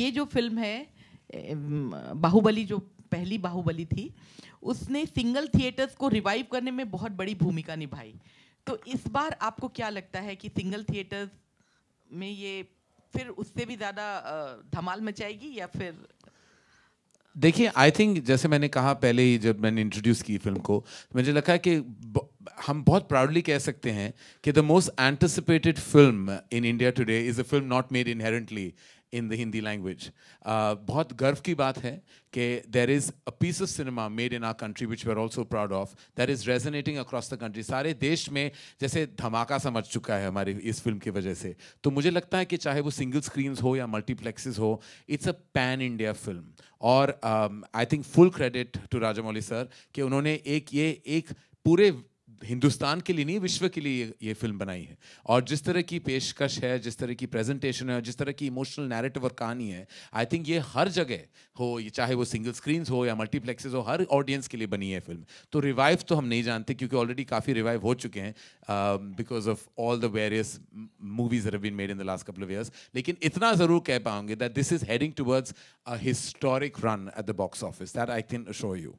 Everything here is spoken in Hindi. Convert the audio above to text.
ये जो फिल्म है बाहुबली जो पहली बाहुबली थी उसने सिंगल थिएटर्स को रिवाइव करने में बहुत बड़ी भूमिका निभाई तो इस बार आपको क्या लगता है कि सिंगल थिएटर्स में ये फिर उससे भी ज़्यादा धमाल मचाएगी या फिर देखिए आई थिंक जैसे मैंने कहा पहले ही जब मैंने इंट्रोड्यूस की फिल्म को तो मुझे लगा कि हम बहुत प्राउडली कह सकते हैं कि the most anticipated film in India today is a film not made inherently in the Hindi language बहुत गर्व की बात है कि there is a piece of cinema made in our country which we are also proud of there is resonating across the country सारे देश में जैसे धमाका समझ चुका है हमारे इस फिल्म की वजह से तो मुझे लगता है कि चाहे वो सिंगल स्क्रीन हो या मल्टीप्लेक्सेज हो it's a pan India film और I think full credit to Rajamouli sir कि उन्होंने एक ये एक पूरे हिंदुस्तान के लिए नहीं विश्व के लिए ये, ये फिल्म बनाई है और जिस तरह की पेशकश है जिस तरह की प्रेजेंटेशन है जिस तरह की इमोशनल नैरेटिव और कहानी है आई थिंक ये हर जगह हो ये चाहे वो सिंगल स्क्रीन हो या मल्टीप्लेक्सेस हो हर ऑडियंस के लिए बनी है फिल्म तो रिवाइव तो हम नहीं जानते क्योंकि ऑलरेडी काफ़ी रिवाइव हो चुके हैं because of all the various movies been made in the last couple of years लेकिन इतना ज़रूर कह पाऊंगे that this is heading towards a historic run at the box office that I can show you